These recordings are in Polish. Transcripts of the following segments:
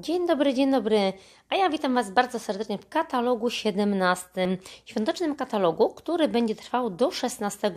Dzień dobry, dzień dobry. A ja witam Was bardzo serdecznie w katalogu 17, świątecznym katalogu, który będzie trwał do 16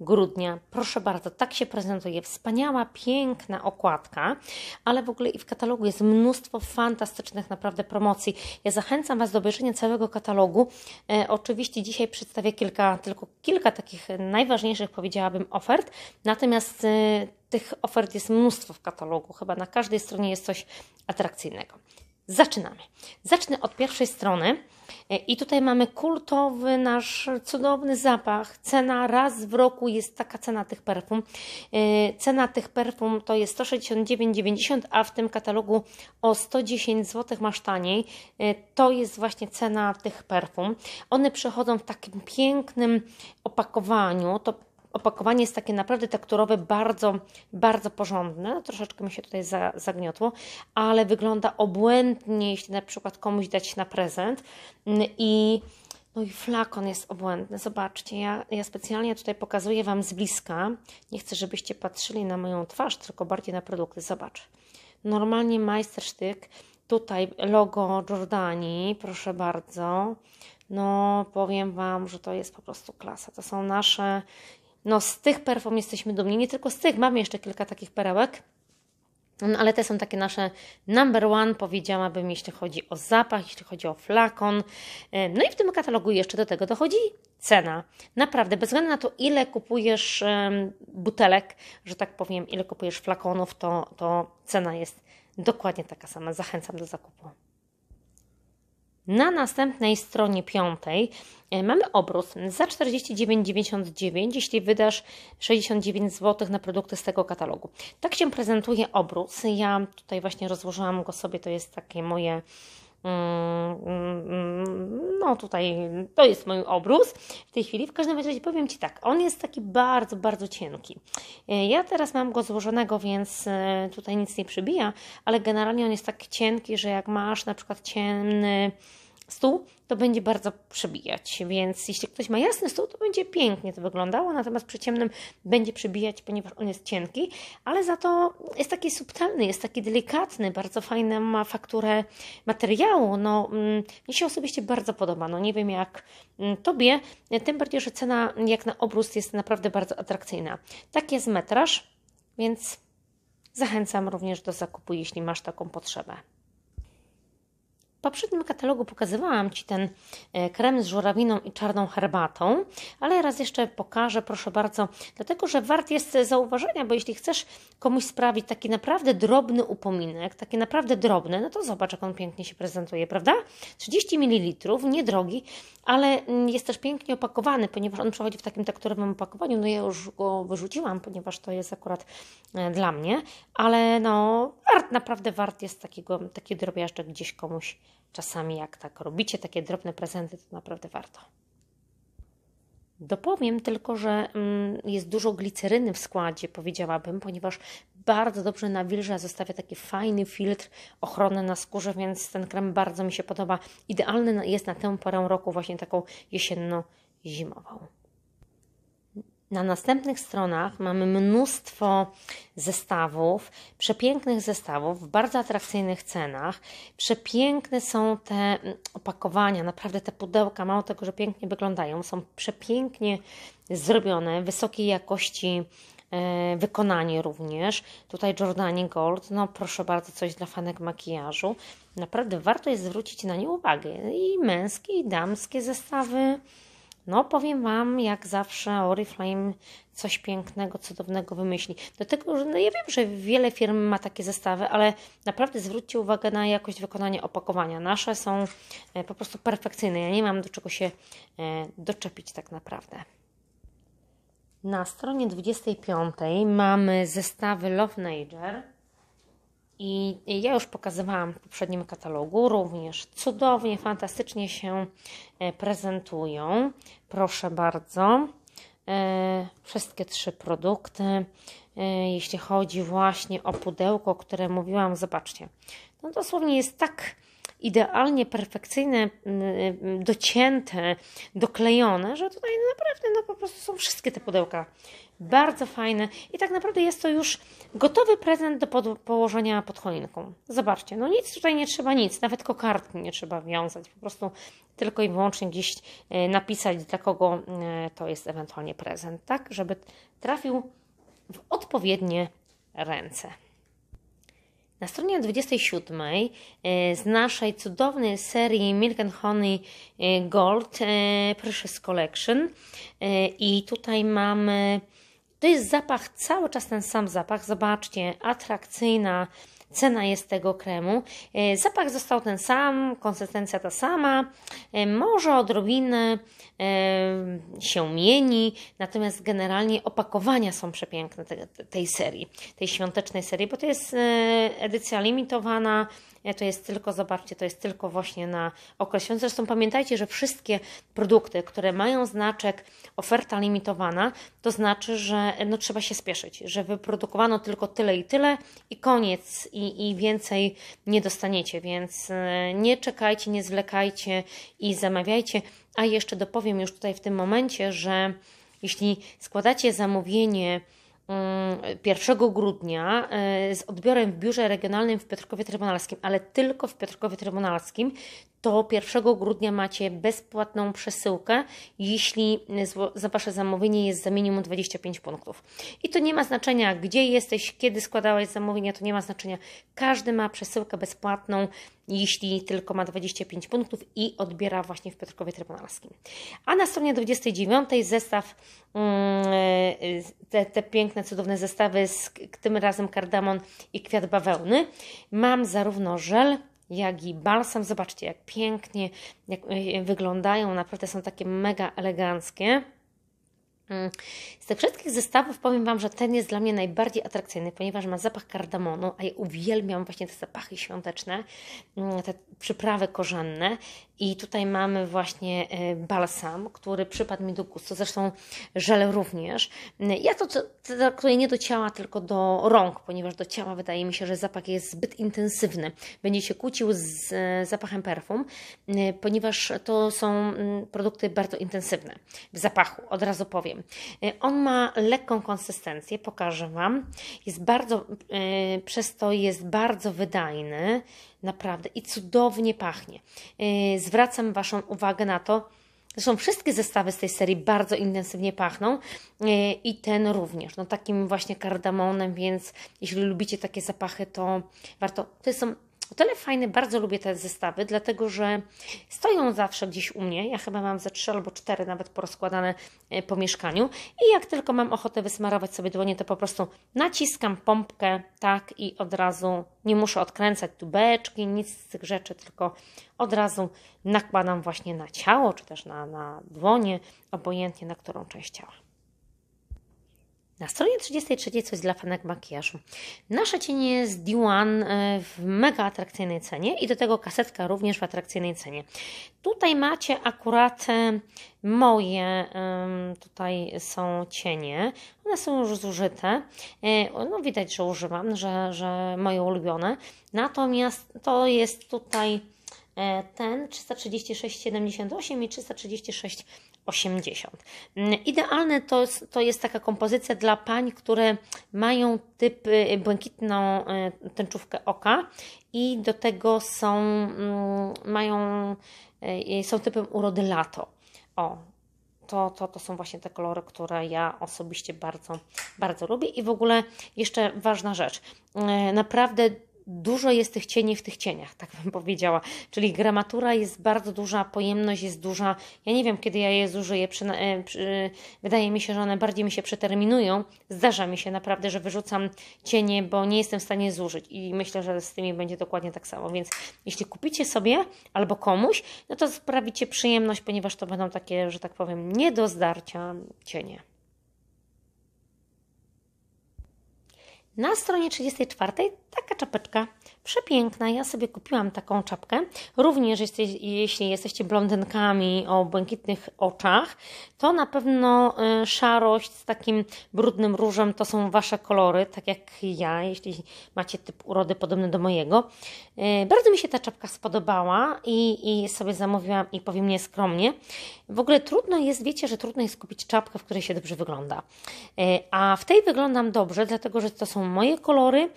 grudnia. Proszę bardzo, tak się prezentuje. Wspaniała, piękna okładka, ale w ogóle i w katalogu jest mnóstwo fantastycznych naprawdę promocji. Ja zachęcam Was do obejrzenia całego katalogu. E, oczywiście dzisiaj przedstawię kilka, tylko kilka takich najważniejszych, powiedziałabym, ofert. Natomiast e, tych ofert jest mnóstwo w katalogu, chyba na każdej stronie jest coś atrakcyjnego. Zaczynamy. Zacznę od pierwszej strony. E, I tutaj mamy kultowy nasz cudowny zapach. Cena raz w roku jest taka cena tych perfum. E, cena tych perfum to jest 169,90, a w tym katalogu o 110 zł masz taniej. E, to jest właśnie cena tych perfum. One przychodzą w takim pięknym opakowaniu. To opakowanie jest takie naprawdę tekturowe, bardzo, bardzo porządne. Troszeczkę mi się tutaj za, zagniotło, ale wygląda obłędnie, jeśli na przykład komuś dać na prezent. I no i flakon jest obłędny. Zobaczcie, ja, ja specjalnie tutaj pokazuję Wam z bliska. Nie chcę, żebyście patrzyli na moją twarz, tylko bardziej na produkty. Zobacz. Normalnie majstersztyk. Tutaj logo Jordanii, proszę bardzo. No, powiem Wam, że to jest po prostu klasa. To są nasze no z tych perfum jesteśmy dumni, nie tylko z tych, mamy jeszcze kilka takich perełek, no, ale te są takie nasze number one, powiedziałabym, jeśli chodzi o zapach, jeśli chodzi o flakon. E, no i w tym katalogu jeszcze do tego dochodzi cena. Naprawdę, bez względu na to, ile kupujesz butelek, że tak powiem, ile kupujesz flakonów, to, to cena jest dokładnie taka sama. Zachęcam do zakupu. Na następnej stronie piątej e, mamy obrót za 49,99, jeśli wydasz 69 zł na produkty z tego katalogu. Tak się prezentuje obrót. Ja tutaj właśnie rozłożyłam go sobie, to jest takie moje Mm, mm, mm, no tutaj to jest mój obrus w tej chwili. W każdym razie powiem Ci tak, on jest taki bardzo, bardzo cienki. E, ja teraz mam go złożonego, więc e, tutaj nic nie przybija, ale generalnie on jest tak cienki, że jak masz na przykład ciemny stół, to będzie bardzo przebijać. Więc jeśli ktoś ma jasny stół, to będzie pięknie to wyglądało, natomiast przy ciemnym będzie przebijać, ponieważ on jest cienki, ale za to jest taki subtelny, jest taki delikatny, bardzo fajny, ma fakturę materiału. No, mm, mi się osobiście bardzo podoba. No, nie wiem jak mm, tobie, tym bardziej, że cena jak na obrus jest naprawdę bardzo atrakcyjna. Tak jest metraż, więc zachęcam również do zakupu, jeśli masz taką potrzebę poprzednim katalogu pokazywałam Ci ten e, krem z żurawiną i czarną herbatą, ale raz jeszcze pokażę, proszę bardzo, dlatego że wart jest zauważenia, bo jeśli chcesz komuś sprawić taki naprawdę drobny upominek, takie naprawdę drobne, no to zobacz, jak on pięknie się prezentuje, prawda? 30 ml, niedrogi, ale jest też pięknie opakowany, ponieważ on przechodzi w takim tekturowym opakowaniu. No ja już go wyrzuciłam, ponieważ to jest akurat e, dla mnie, ale no, art naprawdę wart jest takiego, taki drobiażdżek gdzieś komuś czasami jak tak robicie takie drobne prezenty, to naprawdę warto. Dopowiem tylko, że mm, jest dużo gliceryny w składzie, powiedziałabym, ponieważ bardzo dobrze nawilża, zostawia taki fajny filtr ochrony na skórze, więc ten krem bardzo mi się podoba. Idealny jest na tę porę roku, właśnie taką jesienno-zimową. Na następnych stronach mamy mnóstwo zestawów, przepięknych zestawów w bardzo atrakcyjnych cenach. Przepiękne są te mm, opakowania, naprawdę te pudełka, mało tego, że pięknie wyglądają, są przepięknie zrobione, wysokiej jakości e, wykonanie również. Tutaj Jordani Gold, no proszę bardzo, coś dla fanek makijażu. Naprawdę warto jest zwrócić na nie uwagę. I męskie, i damskie zestawy no, powiem Wam, jak zawsze, Oriflame coś pięknego, cudownego wymyśli. Do tego, że no ja wiem, że wiele firm ma takie zestawy, ale naprawdę zwróćcie uwagę na jakość wykonania opakowania. Nasze są e, po prostu perfekcyjne. Ja nie mam do czego się e, doczepić tak naprawdę. Na stronie 25 mamy zestawy Love Nature i ja już pokazywałam w poprzednim katalogu, również cudownie, fantastycznie się e, prezentują. Proszę bardzo. E, wszystkie trzy produkty, e, jeśli chodzi właśnie o pudełko, które mówiłam, zobaczcie. No dosłownie jest tak idealnie perfekcyjne, mm, mm, docięte, doklejone, że tutaj naprawdę no, po prostu są wszystkie te pudełka bardzo fajne i tak naprawdę jest to już gotowy prezent do pod, położenia pod choinką. Zobaczcie, no nic tutaj nie trzeba nic, nawet kokardki nie trzeba wiązać, po prostu tylko i wyłącznie gdzieś e, napisać dla kogo e, to jest ewentualnie prezent, tak, żeby trafił w odpowiednie ręce. Na stronie 27 e, z naszej cudownej serii Milk and Honey e, Gold e, Precious Collection i tutaj mamy, to jest zapach, cały czas ten sam zapach, zobaczcie, atrakcyjna cena jest tego kremu. E, zapach został ten sam, konsystencja ta sama, e, może odrobinę e, się mieni, natomiast generalnie opakowania są przepiękne tej serii, tej świątecznej serii, bo to jest edycja limitowana, to jest tylko, zobaczcie, to jest tylko właśnie na określony. Zresztą pamiętajcie, że wszystkie produkty, które mają znaczek oferta limitowana, to znaczy, że no, trzeba się spieszyć, że wyprodukowano tylko tyle i tyle i koniec i, i więcej nie dostaniecie, więc e, nie czekajcie, nie zwlekajcie i zamawiajcie. A jeszcze dopowiem już tutaj w tym momencie, że jeśli składacie zamówienie, 1 mm, grudnia e, z odbiorem w biurze regionalnym w Piotrkowie Trybunalskim, ale tylko w Piotrkowie Trybunalskim, to 1 grudnia macie bezpłatną przesyłkę, jeśli za Wasze zamówienie jest za minimum 25 punktów. I to nie ma znaczenia, gdzie jesteś, kiedy składałeś zamówienie, to nie ma znaczenia. Każdy ma przesyłkę bezpłatną, jeśli tylko ma 25 punktów i odbiera właśnie w Piotrkowie Trybunalskim. A na stronie 29 zestaw, mm, e, e, te, te piękne, cudowne zestawy, z, tym razem kardamon i kwiat bawełny. Mam zarówno żel, jak i balsam. Zobaczcie, jak pięknie jak e, e, wyglądają, naprawdę są takie mega eleganckie. Mm. Z tych wszystkich zestawów powiem Wam, że ten jest dla mnie najbardziej atrakcyjny, ponieważ ma zapach kardamonu, a ja uwielbiam właśnie te zapachy świąteczne, mm, te przyprawy korzenne. I tutaj mamy właśnie e, balsam, który przypadł mi do gustu, zresztą żel również. Ja to traktuję nie do ciała, tylko do rąk, ponieważ do ciała wydaje mi się, że zapach jest zbyt intensywny. Będzie się kłócił z e, zapachem perfum, e, ponieważ to są produkty bardzo intensywne w zapachu, od razu powiem. On ma lekką konsystencję, pokażę Wam. Jest bardzo, przez to jest bardzo wydajny naprawdę i cudownie pachnie. E, zwracam Waszą uwagę na to, Zresztą wszystkie zestawy z tej serii bardzo intensywnie pachną e, i ten również, no takim właśnie kardamonem, więc jeśli lubicie takie zapachy, to warto. To są o tyle fajne, bardzo lubię te zestawy, dlatego że stoją zawsze gdzieś u mnie. Ja chyba mam ze trzy albo cztery nawet porozkładane e, po mieszkaniu. I jak tylko mam ochotę wysmarować sobie dłonie, to po prostu naciskam pompkę, tak i od razu nie muszę odkręcać tubeczki, nic z tych rzeczy, tylko od razu nakładam właśnie na ciało, czy też na, na dłonie, obojętnie na którą część ciała. Na stronie 33 coś dla fanek makijażu. Nasze cienie z D1 e, w mega atrakcyjnej cenie i do tego kasetka również w atrakcyjnej cenie. Tutaj macie akurat e, moje, tutaj są cienie, one są już zużyte. E, no widać, że używam, że, że moje ulubione. Natomiast to jest tutaj ten 336,78 i 336 80. Idealne to jest, to jest taka kompozycja dla pań, które mają typ y, błękitną y, tęczówkę oka i do tego są, mm, mają, y, są typem urody lato. O, to, to, to są właśnie te kolory, które ja osobiście bardzo, bardzo lubię. I w ogóle jeszcze ważna rzecz. Naprawdę dużo jest tych cieni w tych cieniach, tak bym powiedziała. Czyli gramatura jest bardzo duża, pojemność jest duża. Ja nie wiem, kiedy ja je zużyję. Przy, e, przy, wydaje mi się, że one bardziej mi się przeterminują. Zdarza mi się naprawdę, że wyrzucam cienie, bo nie jestem w stanie zużyć. I myślę, że z tymi będzie dokładnie tak samo. Więc jeśli kupicie sobie albo komuś, no to sprawicie przyjemność, ponieważ to będą takie, że tak powiem, nie do zdarcia cienie. Na stronie 34 Taka czapeczka, przepiękna. Ja sobie kupiłam taką czapkę. Również jesteś, jeśli jesteście blondynkami o błękitnych oczach, to na pewno y, szarość z takim brudnym różem to są Wasze kolory, tak jak ja, jeśli macie typ urody podobny do mojego. Y, bardzo mi się ta czapka spodobała i, i sobie zamówiłam i powiem nieskromnie. W ogóle trudno jest, wiecie, że trudno jest kupić czapkę, w której się dobrze wygląda. Y, a w tej wyglądam dobrze, dlatego że to są moje kolory,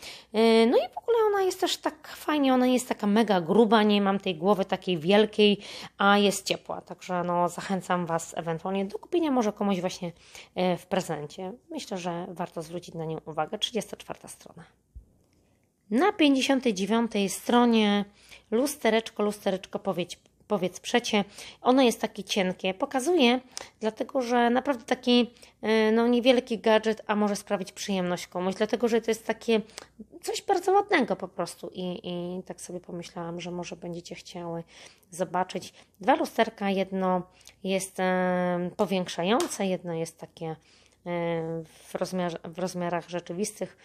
no i w ogóle ona jest też tak fajnie, ona jest taka mega gruba, nie mam tej głowy takiej wielkiej, a jest ciepła. Także no, zachęcam Was ewentualnie do kupienia może komuś właśnie e, w prezencie. Myślę, że warto zwrócić na nią uwagę. 34 strona. Na 59 stronie lustereczko, lustereczko, powiedz powiedz przecie. Ono jest takie cienkie. Pokazuje, dlatego że naprawdę taki e, no, niewielki gadżet, a może sprawić przyjemność komuś, dlatego że to jest takie coś bardzo ładnego po prostu i, i tak sobie pomyślałam, że może będziecie chciały zobaczyć. Dwa lusterka, jedno jest e, powiększające, jedno jest takie e, w, rozmiar, w rozmiarach rzeczywistych.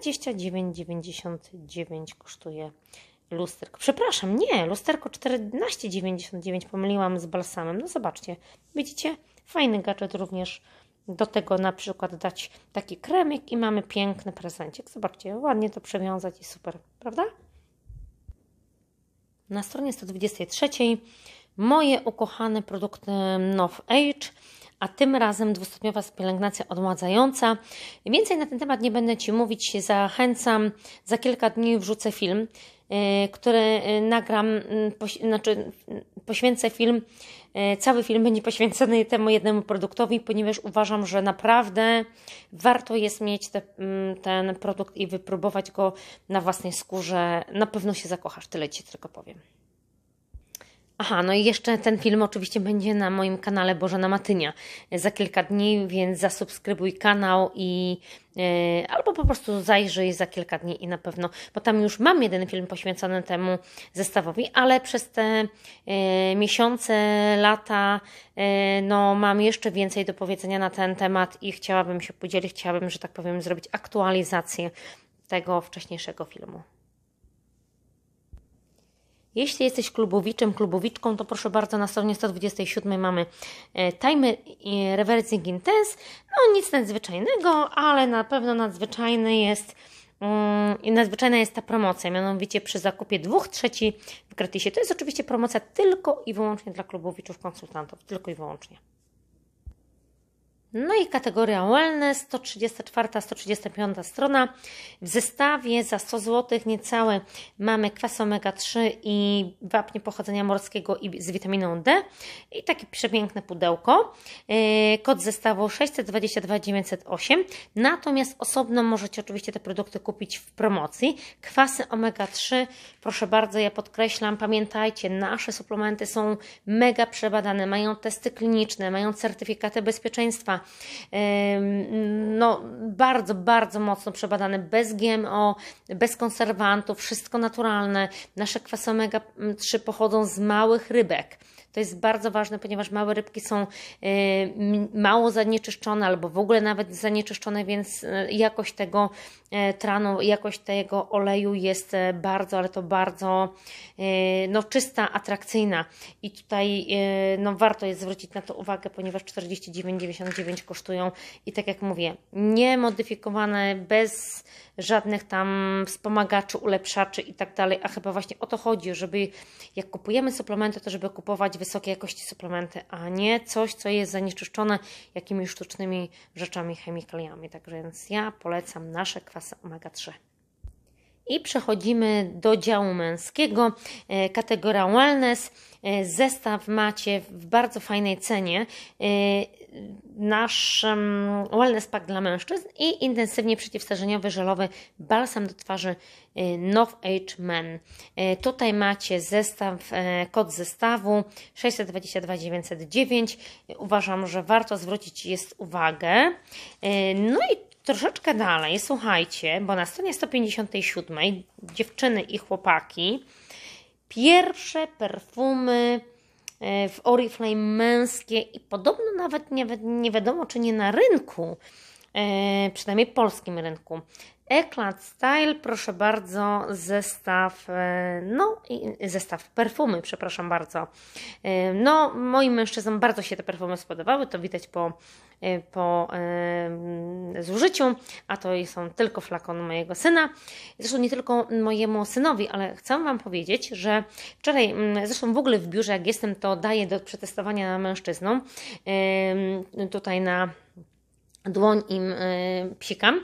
29,99 kosztuje lusterk. Przepraszam, nie, lusterko 14,99 pomyliłam z balsamem. No zobaczcie, widzicie? Fajny gadżet również. Do tego na przykład dać taki kremik i mamy piękny prezencik. Zobaczcie, ładnie to przewiązać i super, prawda? Na stronie 123 moje ukochane produkty Now Age, a tym razem dwustopniowa pielęgnacja odmładzająca. Więcej na ten temat nie będę Ci mówić, zachęcam. Za kilka dni wrzucę film. Y, który nagram, y, poś, znaczy poświęcę film, y, cały film będzie poświęcony temu jednemu produktowi, ponieważ uważam, że naprawdę warto jest mieć te, mm, ten produkt i wypróbować go na własnej skórze. Na pewno się zakochasz, tyle Ci tylko powiem. Aha, no i jeszcze ten film oczywiście będzie na moim kanale Bożena Matynia za kilka dni, więc zasubskrybuj kanał i yy, albo po prostu zajrzyj za kilka dni i na pewno, bo tam już mam jeden film poświęcony temu zestawowi, ale przez te yy, miesiące, lata, yy, no mam jeszcze więcej do powiedzenia na ten temat i chciałabym się podzielić, chciałabym, że tak powiem, zrobić aktualizację tego wcześniejszego filmu. Jeśli jesteś klubowiczem, klubowiczką, to proszę bardzo, na stronie 127 mamy e, timer reversing intense. No nic nadzwyczajnego, ale na pewno nadzwyczajny jest i mm, nadzwyczajna jest ta promocja, mianowicie przy zakupie dwóch trzeci w gratisie. To jest oczywiście promocja tylko i wyłącznie dla klubowiczów konsultantów, tylko i wyłącznie. No i kategoria wellness, 134-135 strona. W zestawie za 100 zł niecałe mamy kwas omega-3 i wapnie pochodzenia morskiego i z witaminą D. I takie przepiękne pudełko. E, kod zestawu 622-908. Natomiast osobno możecie oczywiście te produkty kupić w promocji. Kwasy omega-3, proszę bardzo, ja podkreślam, pamiętajcie, nasze suplementy są mega przebadane, mają testy kliniczne, mają certyfikaty bezpieczeństwa no bardzo, bardzo mocno przebadane, bez GMO, bez konserwantów, wszystko naturalne. Nasze kwasy omega-3 pochodzą z małych rybek. To jest bardzo ważne, ponieważ małe rybki są mało zanieczyszczone albo w ogóle nawet zanieczyszczone, więc e, jakość tego E, traną. Jakość tego oleju jest e, bardzo, ale to bardzo e, no, czysta, atrakcyjna. I tutaj no, warto jest zwrócić na to uwagę, ponieważ 49,99 kosztują i tak jak mówię, niemodyfikowane, bez żadnych tam wspomagaczy, ulepszaczy i tak dalej, a chyba właśnie o to chodzi, żeby jak kupujemy suplementy, to żeby kupować wysokiej jakości suplementy, a nie coś, co jest zanieczyszczone jakimiś sztucznymi rzeczami, chemikaliami. Tak więc ja polecam nasze kwasy kwasy omega-3. I przechodzimy do działu męskiego, e, kategoria wellness. E, zestaw macie w bardzo fajnej cenie. E, Nasz wellness pack dla mężczyzn i intensywnie przeciwstarzeniowy żelowy balsam do twarzy Nov Age Men. Tutaj macie zestaw, kod zestawu 622-909. Uważam, że warto zwrócić jest uwagę. No i Troszeczkę dalej, słuchajcie, bo na stronie 157 dziewczyny i chłopaki pierwsze perfumy e, w Oriflame męskie i podobno nawet nie, nie wiadomo, czy nie na rynku, e, przynajmniej polskim rynku, Eclat Style, proszę bardzo, zestaw, e, no i zestaw perfumy, przepraszam bardzo. E, no, moim mężczyznom bardzo się te perfumy spodobały, to widać po, e, po zużyciu, a to są tylko flakony mojego syna. Zresztą nie tylko mojemu synowi, ale chcę Wam powiedzieć, że wczoraj, zresztą w ogóle w biurze jak jestem, to daję do przetestowania mężczyznom, tutaj na dłoń im psikam.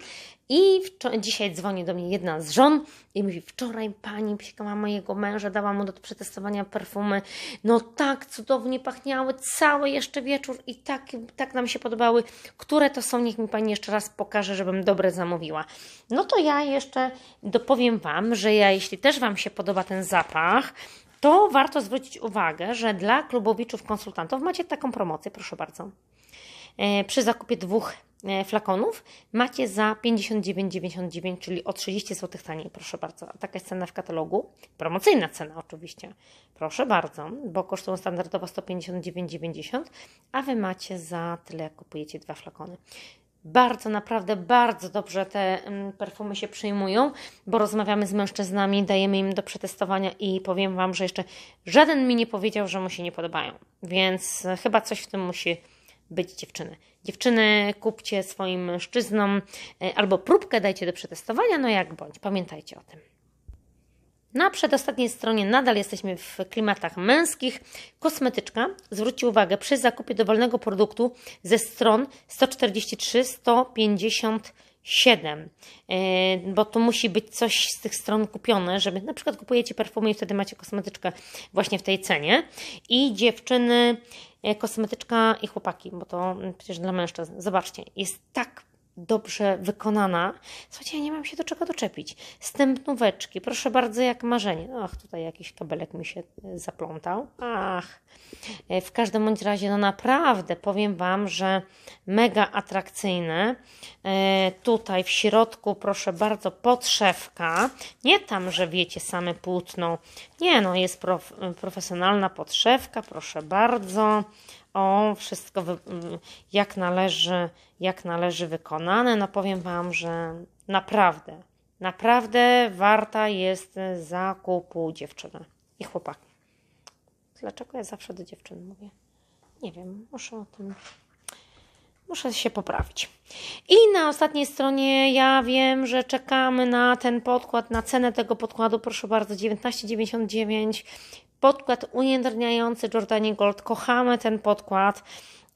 I dzisiaj dzwoni do mnie jedna z żon i mówi: Wczoraj pani psikała mojego męża, dała mu do przetestowania perfumy. No tak, cudownie pachniały, cały jeszcze wieczór i tak, tak nam się podobały. Które to są, niech mi pani jeszcze raz pokaże, żebym dobre zamówiła. No to ja jeszcze dopowiem wam, że ja, jeśli też wam się podoba ten zapach, to warto zwrócić uwagę, że dla klubowiczów konsultantów macie taką promocję, proszę bardzo. E, przy zakupie dwóch E, flakonów macie za 59,99, czyli o 30 zł taniej, proszę bardzo. Taka jest cena w katalogu. Promocyjna cena oczywiście. Proszę bardzo, bo kosztują standardowo 159,90, a Wy macie za tyle, jak kupujecie dwa flakony bardzo, naprawdę bardzo dobrze te mm, perfumy się przyjmują, bo rozmawiamy z mężczyznami, dajemy im do przetestowania i powiem Wam, że jeszcze żaden mi nie powiedział, że mu się nie podobają. Więc chyba coś w tym musi być dziewczyny. Dziewczyny, kupcie swoim mężczyznom e, albo próbkę dajcie do przetestowania, no jak bądź, pamiętajcie o tym. Na przedostatniej stronie nadal jesteśmy w klimatach męskich. Kosmetyczka zwróćcie uwagę przy zakupie dowolnego produktu ze stron 143-157, e, bo tu musi być coś z tych stron kupione, żeby na przykład kupujecie perfumy i wtedy macie kosmetyczkę właśnie w tej cenie. I dziewczyny kosmetyczka i chłopaki, bo to przecież dla mężczyzn. Zobaczcie, jest tak dobrze wykonana. Słuchajcie, ja nie mam się do czego doczepić. Stępnóweczki, proszę bardzo, jak marzenie. Ach, tutaj jakiś kabelek mi się e, zaplątał. Ach. E, w każdym bądź razie, no naprawdę powiem Wam, że mega atrakcyjne. E, tutaj w środku, proszę bardzo, podszewka. Nie tam, że wiecie, same płótno. Nie, no jest prof, profesjonalna podszewka, proszę bardzo o wszystko mm, jak należy, jak należy wykonane. No powiem Wam, że naprawdę, naprawdę warta jest zakupu dziewczyny i chłopaki. Dlaczego ja zawsze do dziewczyny mówię? Nie wiem, muszę o tym muszę się poprawić. I na ostatniej stronie ja wiem, że czekamy na ten podkład, na cenę tego podkładu. Proszę bardzo, 19,99 podkład ujędrniający Jordanie Gold. Kochamy ten podkład.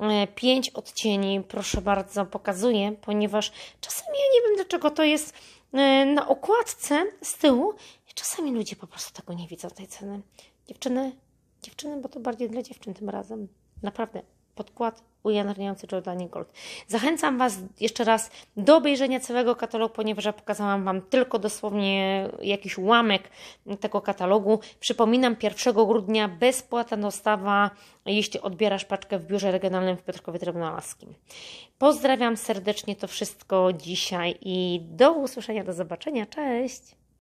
E, pięć odcieni, proszę bardzo, pokazuję, ponieważ czasami ja nie wiem dlaczego to jest e, na okładce z tyłu. Czasami ludzie po prostu tego nie widzą tej ceny. Dziewczyny, dziewczyny, bo to bardziej dla dziewczyn tym razem. Naprawdę, podkład ujawniający Jordanie Gold. Zachęcam Was jeszcze raz do obejrzenia całego katalogu, ponieważ ja pokazałam Wam tylko dosłownie jakiś ułamek tego katalogu. Przypominam, 1 grudnia bezpłatna dostawa, jeśli odbierasz paczkę w biurze regionalnym w Piotrkowie Trybunalskim. Pozdrawiam serdecznie, to wszystko dzisiaj i do usłyszenia, do zobaczenia, cześć!